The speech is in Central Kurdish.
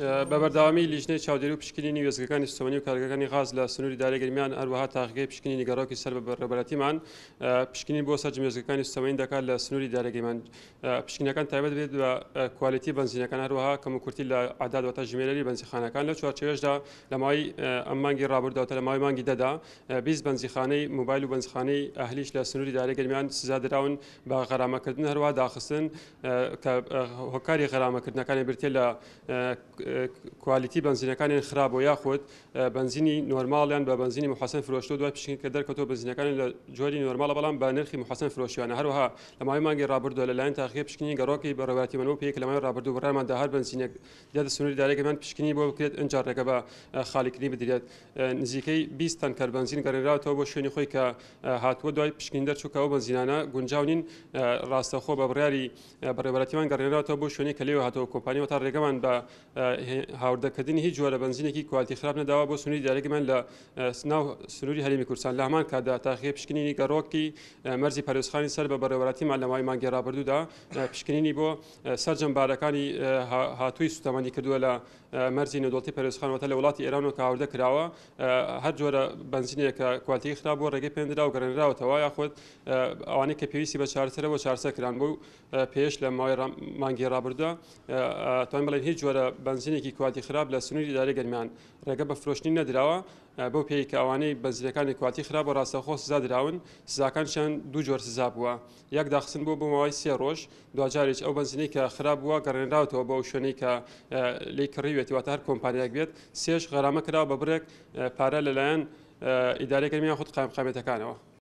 بە بەرداوامی لیژنەی چاودێری و پشکنی وێزگەکانی سومنی و کارگەکانی غاز لە سنووری دارێگەرمیان هەروەها تاقیی پشکنی گەڕۆکی سەر بە ڕێبەتیمان پشکنی بۆ سەرج مێزگەکانی سومین دەکات لە سنووری دارێگەیمان پشکنەکان تایبەت بێت بە کوالیتی بنزینەکان هەروەها کەم کورتی لە عدادوەتە ژمێری بنجخانەکان لە چوارچێشدا لە ماوەی ئەمانگی ڕابرداوتە لە ماوەی مانگی دەدا بیست بنجخانەی موبایل و بنجخانەی ئەهلیش لە سنووری دارێگەرمیان سزادراون بە غەرامەکردن هەروە داخستن کە هۆکاری غەرامەکردنەکانی برتێ لە کوالیتی بنزینەکانیان خراپەوە یاخود بنزینی نۆرمماڵیان بە بنزینی مححسن فرۆشتۆ دوای پیشین کە دەرکەوتەوە بنزینەکانی لە جۆری نۆرمماڵە بەڵام بە نرخی مححسن فرۆشیانە هەروها لەمای مانگی رابرردو لەلایەن تاخی پشکنی گەڕۆکی بەڕێاتی منەوە پێک لەمای رابرردو بڕماندا هەر بنزینێک دەدە سنووری دارێکمان پشکنی بۆ بکرێت ئەنجارڕێکە بە خالیکردنی بدرێت نزیکەی 20 تەن کەر بنزین گەڕێنراوەوە بۆ شوێنی خۆی کە هاتووە دوای پشکین دەرچووکەوە بنزینانە گونجاونین ڕاستەخۆ بە بڕیاری بەڕێبەتیمان گەڕێنراوەوە بۆ شوێنی کە لێوە هاتەوە کۆمپانیەوە تا ڕێگەمان بە هاوردەکردنی هیچ جۆرە بنزینێکی کواتی خراپ نەداوا بۆ سنووری دیارێکمان لە سناو سنووری هەرمی کوردستان لە هەمان کادا تاخی پشکنینی گەڕۆکی مەرزی پارێزخانی سەر بە بەڕێوەراتی مالەمای مانگێرابردوودا پشکنینی بۆ سەرجەمبارەکانی هاتووی سوتەمانی کردووە لە مەرزی نەدۆڵی پارێزخانەوەتە لە وڵاتی ئێران و کاوردە کراوە هەر جۆرە بنزینێکە کواتی خراپ بۆ ڕێگەی پێندرا و گەرنراوەتەوە یاخود ئەوانەی کە پێویستی بە چارسەرەوە چارسەکران بۆ پێش لە ماوەی مانگێرابردا توان بڵێن هیچ جۆرە بن ترانزیینێکی کواتی خراپ لە سنووری دارە گەرمیان ڕێگە بە فرۆشتنی نەدراوە بەو پێیکاوانەی بەزیەکانی کواتی خراپ بە ڕاستەخۆ سزا درراون سزاکانشان دوو جۆر سزا بووە یەک داخسن بۆ بۆمەوەی سێ ڕۆژ دوجارێک ئەو بنزینەی کە خراپ بووە گەڕێنراوتەوە بەو شوێنەی کە لی کڕیوێتیواتە هەر کۆمپانیەک بێت سێش غەرامە کرا بە برێک پارە لەلایەن ئیدارەکەمیان خودت قامقامێتەکانەوە